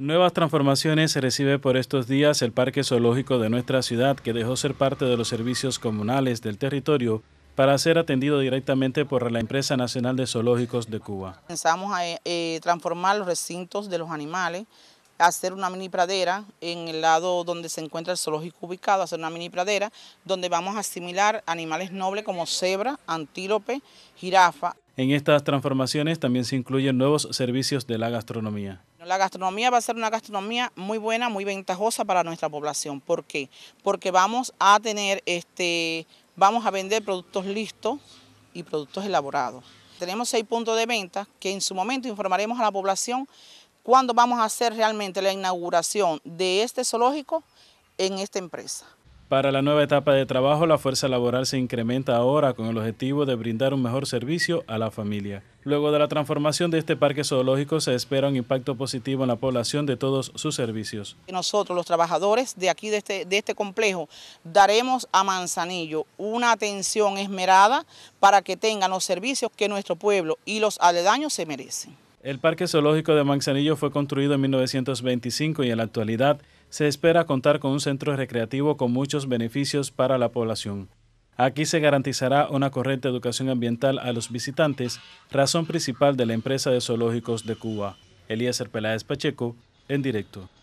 Nuevas transformaciones se recibe por estos días el Parque Zoológico de nuestra ciudad, que dejó ser parte de los servicios comunales del territorio para ser atendido directamente por la empresa nacional de zoológicos de Cuba. Pensamos a eh, eh, transformar los recintos de los animales, hacer una mini pradera en el lado donde se encuentra el zoológico ubicado, hacer una mini pradera donde vamos a asimilar animales nobles como cebra, antílope, jirafa. En estas transformaciones también se incluyen nuevos servicios de la gastronomía. La gastronomía va a ser una gastronomía muy buena, muy ventajosa para nuestra población. ¿Por qué? Porque vamos a tener, este, vamos a vender productos listos y productos elaborados. Tenemos seis puntos de venta que en su momento informaremos a la población cuándo vamos a hacer realmente la inauguración de este zoológico en esta empresa. Para la nueva etapa de trabajo, la fuerza laboral se incrementa ahora con el objetivo de brindar un mejor servicio a la familia. Luego de la transformación de este parque zoológico, se espera un impacto positivo en la población de todos sus servicios. Nosotros, los trabajadores de aquí, este, de este, complejo, daremos a Manzanillo una atención esmerada para que tengan los servicios que nuestro pueblo y los aledaños se merecen. El Parque Zoológico de Manzanillo fue construido en 1925 y en la actualidad se espera contar con un centro recreativo con muchos beneficios para la población. Aquí se garantizará una correcta educación ambiental a los visitantes, razón principal de la empresa de zoológicos de Cuba. Elías Peláez Pacheco, en directo.